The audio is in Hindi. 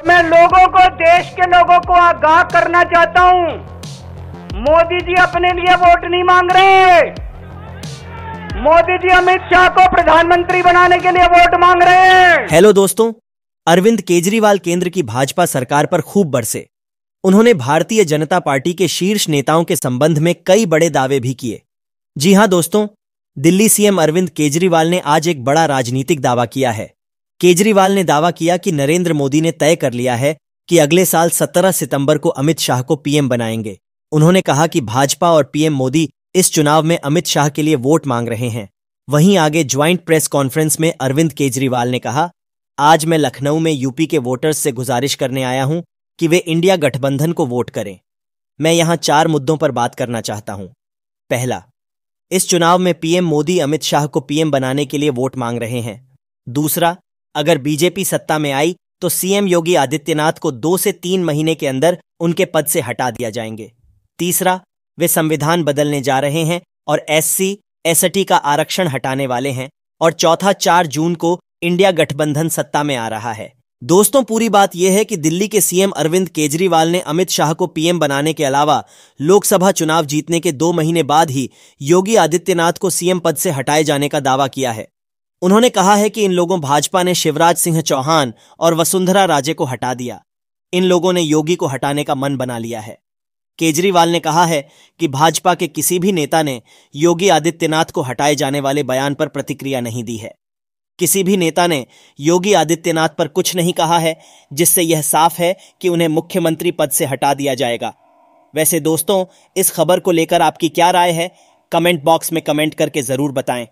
तो मैं लोगों को देश के लोगों को आगाह करना चाहता हूँ मोदी जी अपने लिए वोट नहीं मांग रहे मोदी जी अमित शाह को प्रधानमंत्री बनाने के लिए वोट मांग रहे हैं हेलो दोस्तों अरविंद केजरीवाल केंद्र की भाजपा सरकार पर खूब बरसे उन्होंने भारतीय जनता पार्टी के शीर्ष नेताओं के संबंध में कई बड़े दावे भी किए जी हां दोस्तों दिल्ली सीएम अरविंद केजरीवाल ने आज एक बड़ा राजनीतिक दावा किया है केजरीवाल ने दावा किया कि नरेंद्र मोदी ने तय कर लिया है कि अगले साल 17 सितंबर को अमित शाह को पीएम बनाएंगे उन्होंने कहा कि भाजपा और पीएम मोदी इस चुनाव में अमित शाह के लिए वोट मांग रहे हैं वहीं आगे ज्वाइंट प्रेस कॉन्फ्रेंस में अरविंद केजरीवाल ने कहा आज मैं लखनऊ में यूपी के वोटर्स से गुजारिश करने आया हूं कि वे इंडिया गठबंधन को वोट करें मैं यहां चार मुद्दों पर बात करना चाहता हूं पहला इस चुनाव में पीएम मोदी अमित शाह को पीएम बनाने के लिए वोट मांग रहे हैं दूसरा अगर बीजेपी सत्ता में आई तो सीएम योगी आदित्यनाथ को दो से तीन महीने के अंदर उनके पद से हटा दिया जाएंगे तीसरा वे संविधान बदलने जा रहे हैं और एससी एसटी का आरक्षण हटाने वाले हैं और चौथा चार जून को इंडिया गठबंधन सत्ता में आ रहा है दोस्तों पूरी बात यह है कि दिल्ली के सीएम अरविंद केजरीवाल ने अमित शाह को पीएम बनाने के अलावा लोकसभा चुनाव जीतने के दो महीने बाद ही योगी आदित्यनाथ को सीएम पद से हटाए जाने का दावा किया है उन्होंने कहा है कि इन लोगों भाजपा ने शिवराज सिंह चौहान और वसुंधरा राजे को हटा दिया इन लोगों ने योगी को हटाने का मन बना लिया है केजरीवाल ने कहा है कि भाजपा के किसी भी नेता ने योगी आदित्यनाथ को हटाए जाने वाले बयान पर प्रतिक्रिया नहीं दी है किसी भी नेता ने योगी आदित्यनाथ पर कुछ नहीं कहा है जिससे यह साफ है कि उन्हें मुख्यमंत्री पद से हटा दिया जाएगा वैसे दोस्तों इस खबर को लेकर आपकी क्या राय है कमेंट बॉक्स में कमेंट करके जरूर बताएं